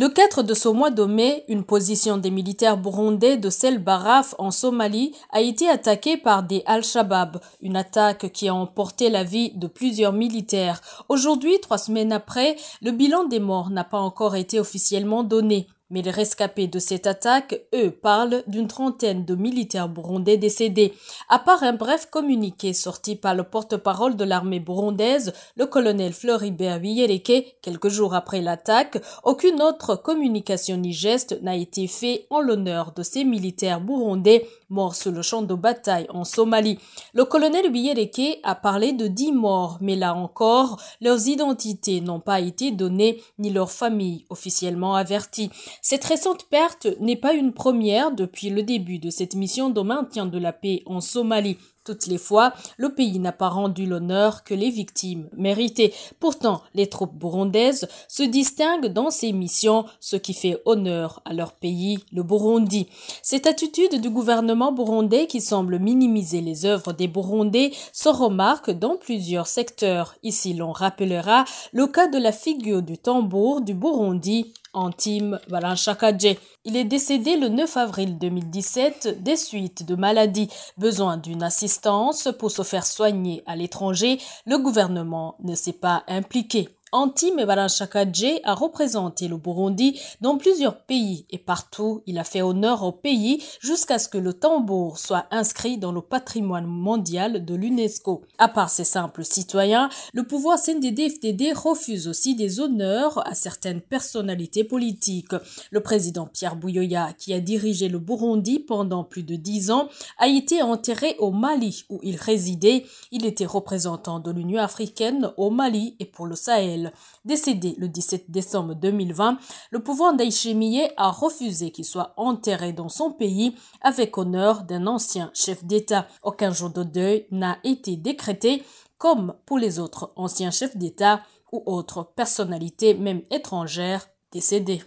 Le 4 de ce mois de mai, une position des militaires burundais de Selbaraf Baraf en Somalie a été attaquée par des Al-Shabaab, une attaque qui a emporté la vie de plusieurs militaires. Aujourd'hui, trois semaines après, le bilan des morts n'a pas encore été officiellement donné. Mais les rescapés de cette attaque, eux, parlent d'une trentaine de militaires burundais décédés. À part un bref communiqué sorti par le porte-parole de l'armée burundaise, le colonel Floribert Biyereke, quelques jours après l'attaque, aucune autre communication ni geste n'a été fait en l'honneur de ces militaires burundais morts sur le champ de bataille en Somalie. Le colonel Biyereke a parlé de dix morts, mais là encore, leurs identités n'ont pas été données ni leurs familles officiellement averties. Cette récente perte n'est pas une première depuis le début de cette mission de maintien de la paix en Somalie toutes les fois, le pays n'a pas rendu l'honneur que les victimes méritaient. Pourtant, les troupes burundaises se distinguent dans ces missions, ce qui fait honneur à leur pays, le Burundi. Cette attitude du gouvernement burundais qui semble minimiser les œuvres des Burundais se remarque dans plusieurs secteurs. Ici, l'on rappellera le cas de la figure du tambour du Burundi, Antime Balanchakadje. Il est décédé le 9 avril 2017 des suites de maladies. Besoin d'une assistance pour se faire soigner à l'étranger, le gouvernement ne s'est pas impliqué anti Ebarachakadje a représenté le Burundi dans plusieurs pays et partout il a fait honneur au pays jusqu'à ce que le tambour soit inscrit dans le patrimoine mondial de l'UNESCO. À part ces simples citoyens, le pouvoir sndd fdd refuse aussi des honneurs à certaines personnalités politiques. Le président Pierre Bouyoya, qui a dirigé le Burundi pendant plus de dix ans, a été enterré au Mali où il résidait. Il était représentant de l'Union africaine au Mali et pour le Sahel. Décédé le 17 décembre 2020, le pouvoir d'Aïchemiye a refusé qu'il soit enterré dans son pays avec honneur d'un ancien chef d'État. Aucun jour de deuil n'a été décrété comme pour les autres anciens chefs d'État ou autres personnalités même étrangères décédées.